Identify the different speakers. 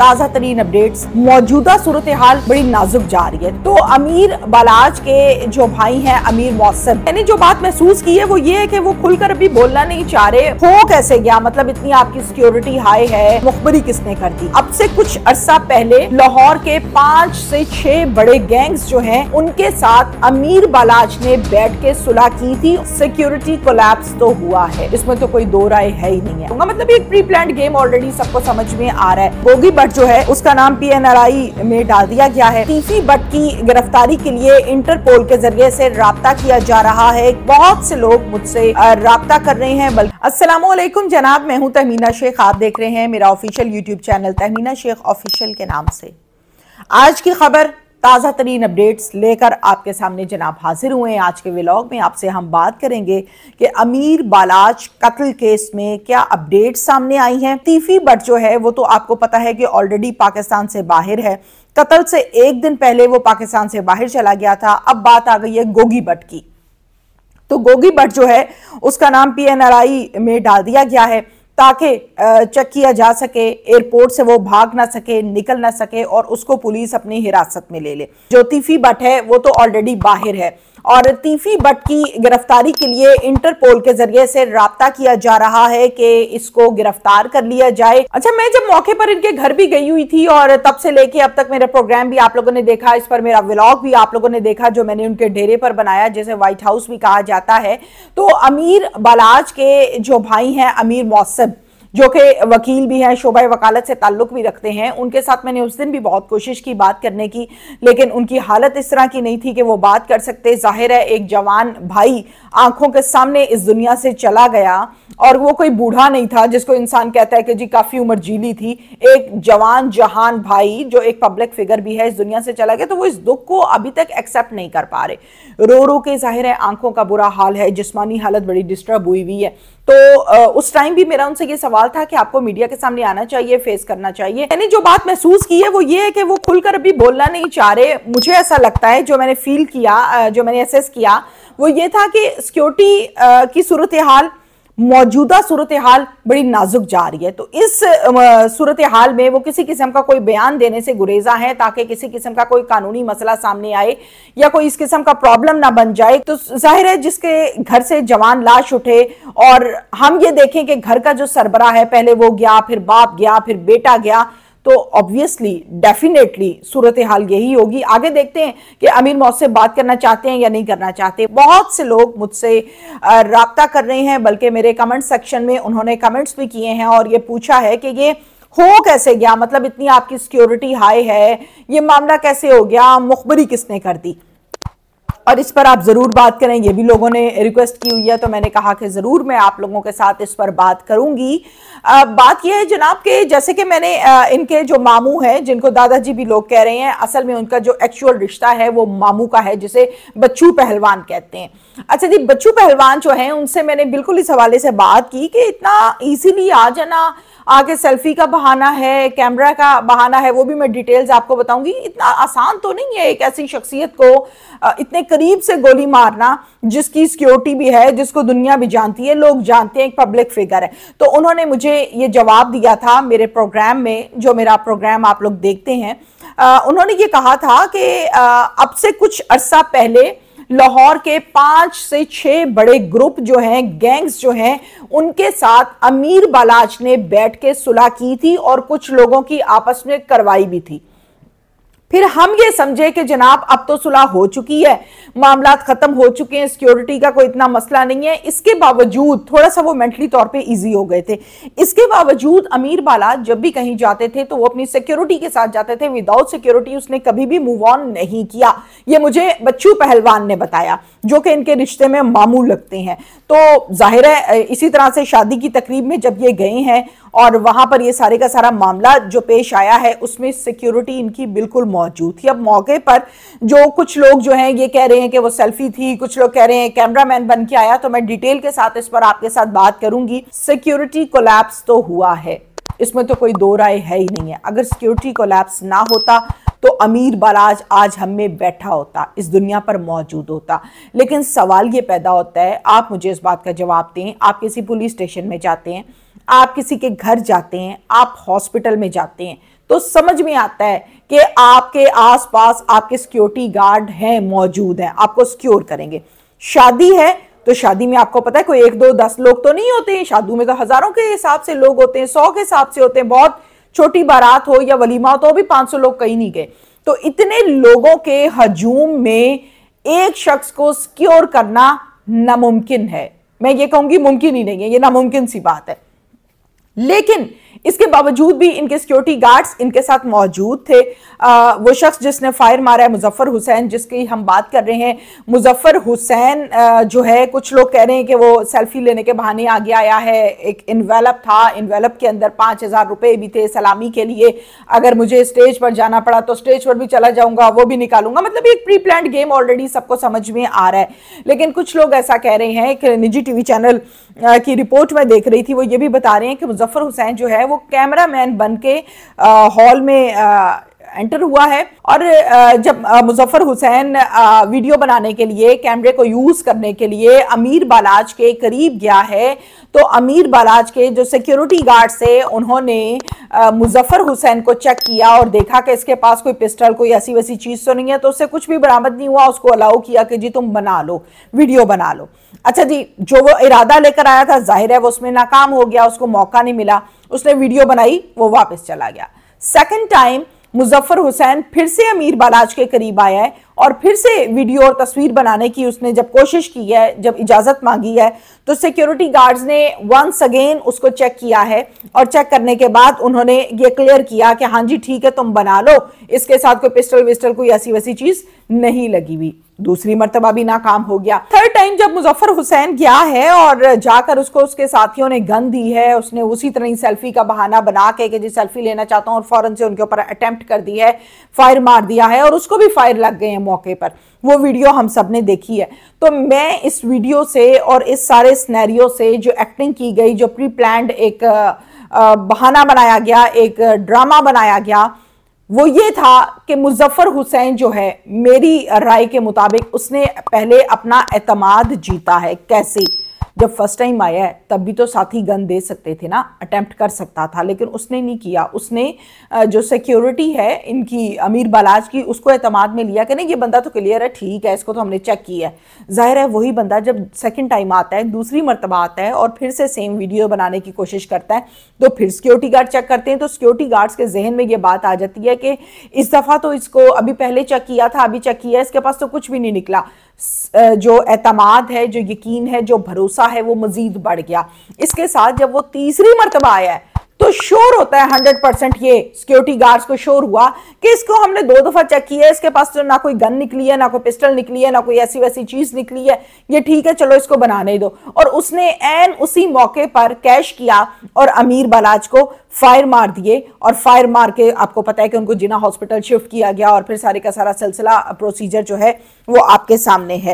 Speaker 1: ताज़ा तरीन अपडेट्स मौजूदा सूरत हाल बड़ी नाजुक जा रही है तो अमीर बलाज के जो भाई हैं अमीर मौसम मैंने जो बात महसूस की है वो ये है कि वो खुलकर अभी बोलना नहीं चाह रहे हो कैसे गया मतलब इतनी आपकी सिक्योरिटी हाई है मुखबरी किसने कर दी अब से कुछ अरसा पहले लाहौर के पांच से छह बड़े गैंग्स जो है उनके साथ अमीर बालाज ने बैठ के सुलह की थी सिक्योरिटी कोलेप्स तो हुआ है इसमें तो कोई दो राय है ही नहीं है मतलब एक प्री प्लान गेम ऑलरेडी सबको समझ में आ रहा है बोगी बट जो है उसका नाम पी में डाल दिया गया है टीफी बट की गिरफ्तारी के लिए इंटरपोल के जरिए से रहा किया जा रहा है बहुत से लोग मुझसे रहा कर रहे हैं बल्कि असलम जनाब मैं हूँ तहमीना शेख आप देख रहे हैं मेरा official YouTube channel Tahmina Sheikh official के नाम से आज की खबर ताज़ा तरीन अपडेट्स लेकर आपके सामने जनाब हाजिर हुए हैं आज के व्लॉग में आपसे हम बात करेंगे कि अमीर बालाज कत्ल केस में क्या अपडेट्स सामने आई हैं तीफी बट जो है वो तो आपको पता है कि ऑलरेडी पाकिस्तान से बाहर है कत्ल से एक दिन पहले वो पाकिस्तान से बाहर चला गया था अब बात आ गई है गोगी बट की तो गोगी भट्ट जो है उसका नाम पी में डाल दिया गया है ताकि चेक किया जा सके एयरपोर्ट से वो भाग ना सके निकल ना सके और उसको पुलिस अपनी हिरासत में ले ले जो तीफी बट है वो तो ऑलरेडी बाहर है और तीफी बट की गिरफ्तारी के लिए इंटरपोल के जरिए से रहा किया जा रहा है कि इसको गिरफ्तार कर लिया जाए अच्छा मैं जब मौके पर इनके घर भी गई हुई थी और तब से लेके अब तक मेरा प्रोग्राम भी आप लोगों ने देखा इस पर मेरा व्लॉग भी आप लोगों ने देखा जो मैंने उनके डेरे पर बनाया जैसे व्हाइट हाउस भी कहा जाता है तो अमीर बलाज के जो भाई हैं अमीर मौसर जो कि वकील भी हैं शोभा वकालत से ताल्लुक़ भी रखते हैं उनके साथ मैंने उस दिन भी बहुत कोशिश की बात करने की लेकिन उनकी हालत इस तरह की नहीं थी कि वो बात कर सकते जाहिर है एक जवान भाई आंखों के सामने इस दुनिया से चला गया और वो कोई बूढ़ा नहीं था जिसको इंसान कहता है कि जी काफ़ी उम्र जीली थी एक जवान जहान भाई जो एक पब्लिक फिगर भी है इस दुनिया से चला गया तो वो इस दुख को अभी तक एक्सेप्ट नहीं कर पा रहे रो रो के जाहिर है आंखों का बुरा हाल है जिसमानी हालत बड़ी डिस्टर्ब हुई हुई है तो उस टाइम भी मेरा उनसे ये सवाल था कि आपको मीडिया के सामने आना चाहिए फेस करना चाहिए मैंने जो बात महसूस की है वो ये है कि वो खुलकर अभी बोलना नहीं चाह रहे मुझे ऐसा लगता है जो मैंने फील किया जो मैंने एसेस किया वो ये था कि सिक्योरिटी की सूरत हाल मौजूदा सूरत हाल बड़ी नाजुक जा रही है तो इस सूरत हाल में वो किसी किस्म का कोई बयान देने से गुरेजा है ताकि किसी किस्म का कोई कानूनी मसला सामने आए या कोई इस किस्म का प्रॉब्लम ना बन जाए तो जाहिर है जिसके घर से जवान लाश उठे और हम ये देखें कि घर का जो सरबरा है पहले वो गया फिर बाप गया फिर बेटा गया तो ऑब्वियसली डेफिनेटली सूरत हाल यही होगी आगे देखते हैं कि अमीर मौत से बात करना चाहते हैं या नहीं करना चाहते बहुत से लोग मुझसे रबता कर रहे हैं बल्कि मेरे कमेंट सेक्शन में उन्होंने कमेंट्स भी किए हैं और ये पूछा है कि ये हो कैसे गया मतलब इतनी आपकी सिक्योरिटी हाई है ये मामला कैसे हो गया मुखबरी किसने कर दी और इस पर आप ज़रूर बात करें ये भी लोगों ने रिक्वेस्ट की हुई है तो मैंने कहा कि ज़रूर मैं आप लोगों के साथ इस पर बात करूंगी आ, बात यह है जनाब के जैसे कि मैंने आ, इनके जो मामू हैं जिनको दादाजी भी लोग कह रहे हैं असल में उनका जो एक्चुअल रिश्ता है वो मामू का है जिसे बच्चू पहलवान कहते हैं अच्छा जी बच्चू पहलवान जो है उनसे मैंने बिल्कुल इस हवाले से बात की कि इतना इजीली आ जाना आगे सेल्फी का बहाना है कैमरा का बहाना है वो भी मैं डिटेल्स आपको बताऊंगी इतना आसान तो नहीं है एक ऐसी शख्सियत को इतने करीब से गोली मारना जिसकी सिक्योरिटी भी है जिसको दुनिया भी जानती है लोग जानते हैं एक पब्लिक फिगर है तो उन्होंने मुझे ये जवाब दिया था मेरे प्रोग्राम में जो मेरा प्रोग्राम आप लोग देखते हैं आ, उन्होंने ये कहा था कि अब से कुछ अरसा पहले लाहौर के पांच से छह बड़े ग्रुप जो हैं गैंग्स जो हैं उनके साथ अमीर बालाज ने बैठ के सुलह की थी और कुछ लोगों की आपस में कार्रवाई भी थी फिर हम ये समझे कि जनाब अब तो सुलह हो चुकी है मामला खत्म हो चुके हैं सिक्योरिटी का कोई इतना मसला नहीं है इसके बावजूद थोड़ा सा वो मेंटली तौर पे इजी हो गए थे इसके बावजूद अमीर बाला जब भी कहीं जाते थे तो वो अपनी सिक्योरिटी के साथ जाते थे विदाउट सिक्योरिटी उसने कभी भी मूव ऑन नहीं किया ये मुझे बच्चू पहलवान ने बताया जो कि इनके रिश्ते में मामू लगते हैं तो जाहिर है इसी तरह से शादी की तकरीब में जब ये गए हैं और वहां पर ये सारे का सारा मामला जो पेश आया है उसमें सिक्योरिटी इनकी बिल्कुल मौजूद मौजूद थी अब मौके पर जो कुछ लोग जो हैं ये कह रहे हैं कि वो सेल्फी थी कुछ लोग कह रहे हैं कैमरा मैन बन के आया तो मैं डिटेल के साथ इस पर आपके साथ बात करूंगी सिक्योरिटी कोलैप्स तो हुआ है इसमें तो कोई दो राय है ही नहीं है अगर सिक्योरिटी कोलैप्स ना होता तो अमीर बराज आज हम में बैठा होता इस दुनिया पर मौजूद होता लेकिन सवाल ये पैदा होता है आप मुझे इस बात का जवाब दें आप किसी पुलिस स्टेशन में जाते हैं आप किसी के घर जाते हैं आप हॉस्पिटल में जाते हैं तो समझ में आता है कि आपके आसपास आपके सिक्योरिटी गार्ड हैं मौजूद हैं आपको सिक्योर करेंगे शादी है तो शादी में आपको पता है कोई एक दो दस लोग तो नहीं होते हैं शादी में तो हजारों के हिसाब से लोग होते हैं सौ के हिसाब से होते हैं बहुत छोटी बारात हो या वलीमा हो तो भी पांच सौ लोग कहीं नहीं गए तो इतने लोगों के हजूम में एक शख्स को सिक्योर करना नामुमकिन है मैं ये कहूंगी मुमकिन ही नहीं है ये नामुमकिन सी बात है लेकिन इसके बावजूद भी इनके सिक्योरिटी गार्ड्स इनके साथ मौजूद थे आ, वो शख्स जिसने फायर मारा है मुजफ्फर हुसैन जिसकी हम बात कर रहे हैं मुजफ्फर हुसैन जो है कुछ लोग कह रहे हैं कि वो सेल्फी लेने के बहाने आगे आया है एक इन्वेलप था इन्वेलप के अंदर पाँच हज़ार रुपये भी थे सलामी के लिए अगर मुझे स्टेज पर जाना पड़ा तो स्टेज पर भी चला जाऊंगा वो भी निकालूंगा मतलब एक प्री प्लान गेम ऑलरेडी सबको समझ में आ रहा है लेकिन कुछ लोग ऐसा कह रहे हैं कि निजी टीवी चैनल की रिपोर्ट में देख रही थी वो ये भी बता रहे हैं कि मुजफ्फर हुसैन जो है वो वो कैमरा मैन बन के हॉल में एंटर हुआ है और जब मुजफ्फर हुसैन वीडियो बनाने के लिए कैमरे को यूज करने के लिए अमीर बालाज के करीब गया है तो अमीर बालाज के जो सिक्योरिटी गार्ड से उन्होंने मुजफ्फर हुसैन को चेक किया और देखा कि इसके पास कोई पिस्टल कोई ऐसी वैसी चीज़ तो नहीं है तो उससे कुछ भी बरामद नहीं हुआ उसको अलाउ किया कि जी तुम बना लो वीडियो बना लो अच्छा जी जो वो इरादा लेकर आया था जाहिर है वो उसमें नाकाम हो गया उसको मौका नहीं मिला उसने वीडियो बनाई वो वापस चला गया सेकंड टाइम मुजफ्फर हुसैन फिर से अमीर बालाज के करीब आया है और फिर से वीडियो और तस्वीर बनाने की उसने जब कोशिश की है जब इजाज़त मांगी है तो सिक्योरिटी गार्ड्स ने वंस अगेन उसको चेक किया है और चेक करने के बाद उन्होंने ये क्लियर किया कि हाँ जी ठीक है तुम बना लो इसके साथ कोई पिस्टल विस्टल कोई ऐसी वैसी चीज़ नहीं लगी हुई दूसरी मरतबा भी नाकाम हो गया थर्ड टाइम जब मुजफ्फर हुसैन गया है और जाकर उसको उसके साथियों ने गन दी है उसने उसी तरह सेल्फी का बहाना बना के कि जी सेल्फी लेना चाहता हूँ और फौरन से उनके ऊपर अटेम्प्ट कर दी है फायर मार दिया है और उसको भी फायर लग गए हैं मौके पर वो वीडियो हम सब ने देखी है तो मैं इस वीडियो से और इस सारे स्नैरियो से जो एक्टिंग की गई जो प्री प्लान एक बहाना बनाया गया एक ड्रामा बनाया गया वो ये था कि मुजफ्फर हुसैन जो है मेरी राय के मुताबिक उसने पहले अपना एतमाद जीता है कैसे जब फर्स्ट टाइम आया है तब भी तो साथी गन दे सकते थे ना अटैम्प्ट कर सकता था लेकिन उसने नहीं किया उसने जो सिक्योरिटी है इनकी अमीर बालाज की उसको अतमाद में लिया कि नहीं ये बंदा तो क्लियर है ठीक है इसको तो हमने चेक किया है ज़ाहिर है वही बंदा जब सेकेंड टाइम आता है दूसरी मरतबा आता है और फिर से सेम वीडियो बनाने की कोशिश करता है तो फिर सिक्योरिटी गार्ड चेक करते हैं तो सिक्योरिटी गार्ड्स के जहन में ये बात आ जाती है कि इस दफ़ा तो इसको अभी पहले चेक किया था अभी चेक किया इसके पास तो कुछ भी नहीं निकला जो एतमाद है जो यकीन है जो भरोसा है वो मज़ीद बढ़ गया इसके साथ जब वो तीसरी मरतबा आया है तो श्योर होता है हंड्रेड परसेंट ये सिक्योरिटी गार्ड्स को श्योर हुआ कि इसको हमने दो दफा चेक किया है इसके पास तो ना कोई गन निकली है ना कोई पिस्टल निकली है ना कोई ऐसी वैसी चीज निकली है ये ठीक है चलो इसको बनाने दो और उसने एन उसी मौके पर कैश किया और अमीर बलाज को फायर मार दिए और फायर मार के आपको पता है कि उनको जिना हॉस्पिटल शिफ्ट किया गया और फिर सारे का सारा सिलसिला प्रोसीजर जो है वो आपके सामने है